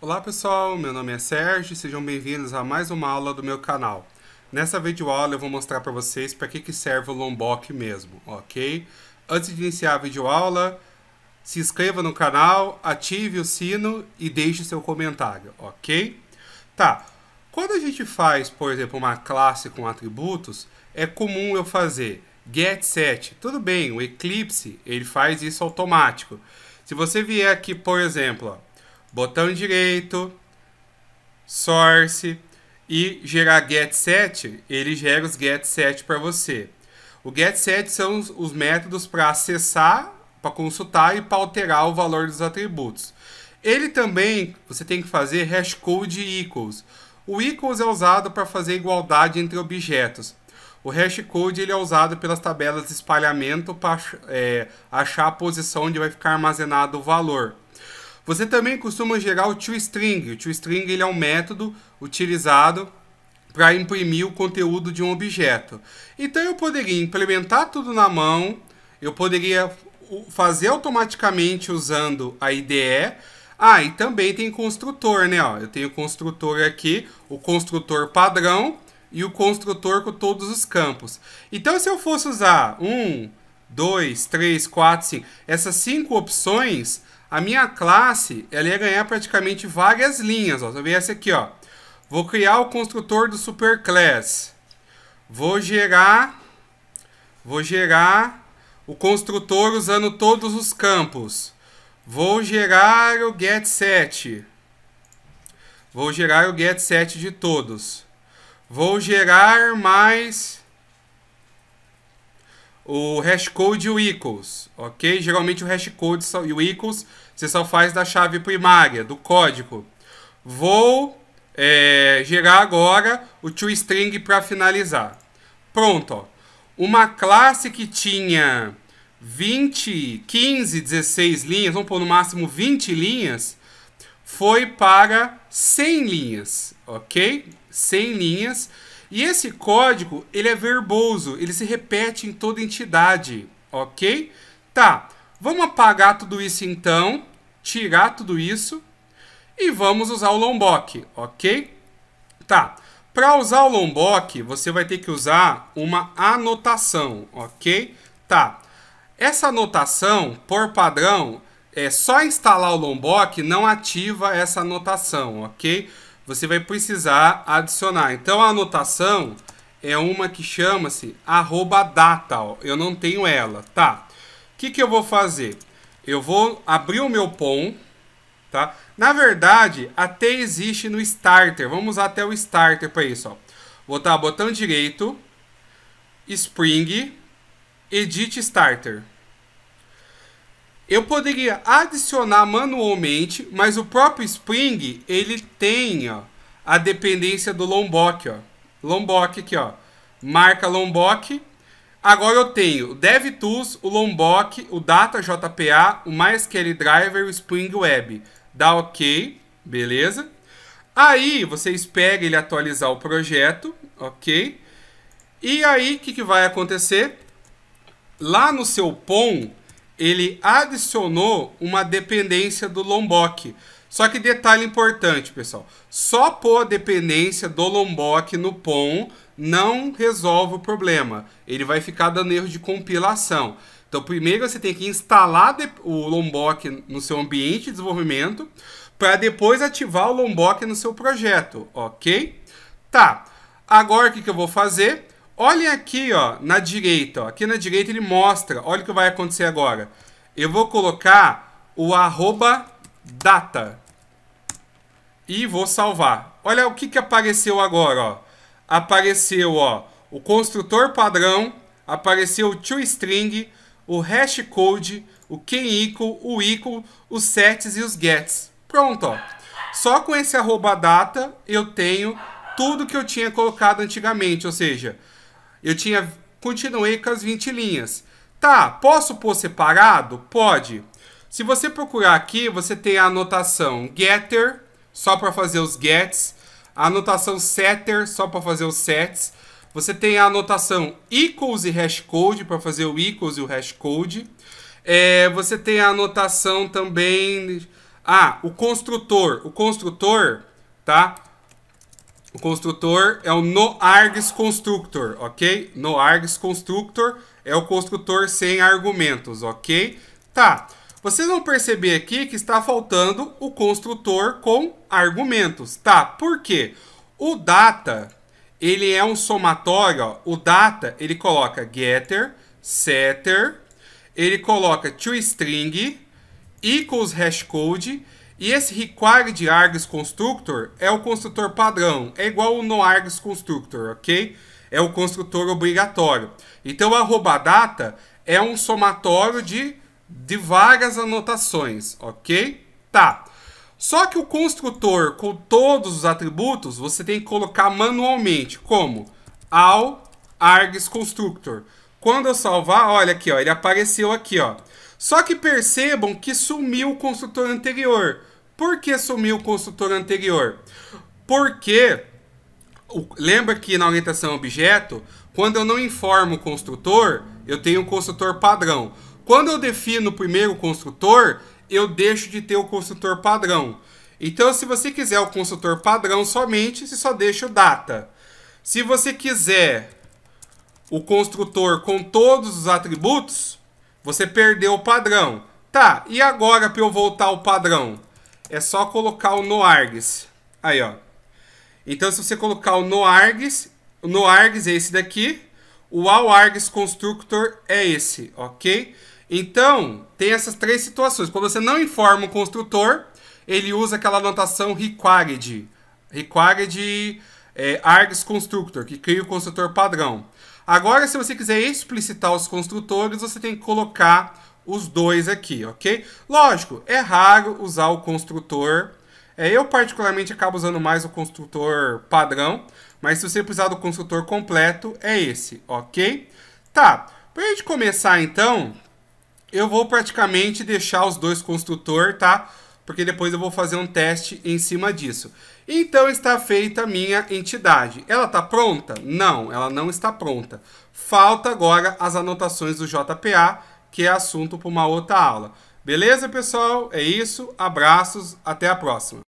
Olá pessoal, meu nome é Sérgio sejam bem-vindos a mais uma aula do meu canal. Nessa videoaula eu vou mostrar para vocês para que, que serve o Lombok mesmo, ok? Antes de iniciar a videoaula, se inscreva no canal, ative o sino e deixe seu comentário, ok? Tá, quando a gente faz, por exemplo, uma classe com atributos, é comum eu fazer get set. Tudo bem, o Eclipse ele faz isso automático. Se você vier aqui, por exemplo, ó, botão direito, source e gerar get set, ele gera os get set para você. O get set são os, os métodos para acessar, para consultar e para alterar o valor dos atributos. Ele também você tem que fazer hash code equals. O equals é usado para fazer igualdade entre objetos. O hash code ele é usado pelas tabelas de espalhamento para é, achar a posição onde vai ficar armazenado o valor. Você também costuma gerar o toString. O toString ele é um método utilizado para imprimir o conteúdo de um objeto. Então eu poderia implementar tudo na mão, eu poderia fazer automaticamente usando a IDE. Ah, e também tem construtor, né? Ó, eu tenho o construtor aqui, o construtor padrão e o construtor com todos os campos. Então, se eu fosse usar um, dois, três, quatro, cinco, essas cinco opções, a minha classe, ela ia ganhar praticamente várias linhas, ó. Você vê aqui, ó. Vou criar o construtor do superclass. Vou gerar vou gerar o construtor usando todos os campos. Vou gerar o get set. Vou gerar o get set de todos. Vou gerar mais o hash code e o equals, ok? Geralmente o hash code e o equals você só faz da chave primária, do código. Vou é, gerar agora o toString para finalizar. Pronto, ó. Uma classe que tinha 20, 15, 16 linhas, vamos pôr no máximo 20 linhas, foi para 100 linhas, ok? 100 linhas e esse código, ele é verboso, ele se repete em toda entidade, ok? Tá, vamos apagar tudo isso então, tirar tudo isso e vamos usar o lombok, ok? Tá, para usar o lombok, você vai ter que usar uma anotação, ok? Tá, essa anotação, por padrão, é só instalar o lombok, não ativa essa anotação, ok? Ok? você vai precisar adicionar. Então a anotação é uma que chama-se arroba data. Ó. Eu não tenho ela, tá? O que, que eu vou fazer? Eu vou abrir o meu POM, tá? Na verdade, até existe no Starter. Vamos até o Starter para isso, ó. Vou botar botão direito, Spring, Edit Starter. Eu poderia adicionar manualmente, mas o próprio Spring, ele tem ó, a dependência do Lombok. Ó. Lombok aqui, ó. marca Lombok. Agora eu tenho o DevTools, o Lombok, o Data JPA, o MySQL Driver, o Spring Web. Dá OK, beleza? Aí você espera ele atualizar o projeto, ok? E aí o que, que vai acontecer? Lá no seu POM, ele adicionou uma dependência do Lombok. Só que detalhe importante, pessoal. Só pôr a dependência do Lombok no POM não resolve o problema. Ele vai ficar dando erro de compilação. Então, primeiro você tem que instalar o Lombok no seu ambiente de desenvolvimento para depois ativar o Lombok no seu projeto, ok? Tá. Agora o que, que eu vou fazer? Olhem aqui, ó, na direita. Ó. Aqui na direita ele mostra. Olha o que vai acontecer agora. Eu vou colocar o arroba data. E vou salvar. Olha o que, que apareceu agora, ó. Apareceu, ó, o construtor padrão, apareceu o toString, o hash code, o equal, o equal, os sets e os gets. Pronto, ó. Só com esse arroba data eu tenho tudo que eu tinha colocado antigamente, ou seja, eu tinha continuei com as 20 linhas. Tá, posso pôr separado? Pode. Se você procurar aqui, você tem a anotação getter, só para fazer os gets, a anotação setter, só para fazer os sets. Você tem a anotação equals e hashcode para fazer o equals e o hashcode. É, você tem a anotação também. Ah, o construtor. O construtor, tá? O construtor é o noargs constructor, ok? Noargs constructor é o construtor sem argumentos, ok? Tá. Vocês vão perceber aqui que está faltando o construtor com argumentos, tá? Por quê? O data, ele é um somatório, ó. o data, ele coloca getter, setter, ele coloca toString, equals hashcode, e esse required args constructor é o construtor padrão, é igual o no args constructor, ok? É o construtor obrigatório. Então a data é um somatório de, de várias anotações, ok? Tá. Só que o construtor com todos os atributos você tem que colocar manualmente, como ao args constructor. Quando eu salvar, olha aqui, ó, ele apareceu aqui, ó. Só que percebam que sumiu o construtor anterior. Por que sumiu o construtor anterior? Porque, lembra que na orientação objeto, quando eu não informo o construtor, eu tenho um construtor padrão. Quando eu defino o primeiro construtor, eu deixo de ter o construtor padrão. Então, se você quiser o construtor padrão somente, você só deixa o data. Se você quiser o construtor com todos os atributos, você perdeu o padrão. Tá, e agora para eu voltar ao padrão? é só colocar o noargs. Aí, ó. Então, se você colocar o noargs, o noargs é esse daqui, o alargs constructor é esse, ok? Então, tem essas três situações. Quando você não informa o construtor, ele usa aquela anotação required, required é, args constructor, que cria o construtor padrão. Agora, se você quiser explicitar os construtores, você tem que colocar os dois aqui, ok? Lógico, é raro usar o construtor. É, eu, particularmente, acabo usando mais o construtor padrão, mas se você precisar do construtor completo, é esse, ok? Tá, para a gente começar, então, eu vou praticamente deixar os dois construtor, tá? Porque depois eu vou fazer um teste em cima disso. Então está feita a minha entidade. Ela está pronta? Não, ela não está pronta. Falta agora as anotações do JPA que é assunto para uma outra aula. Beleza, pessoal? É isso. Abraços. Até a próxima.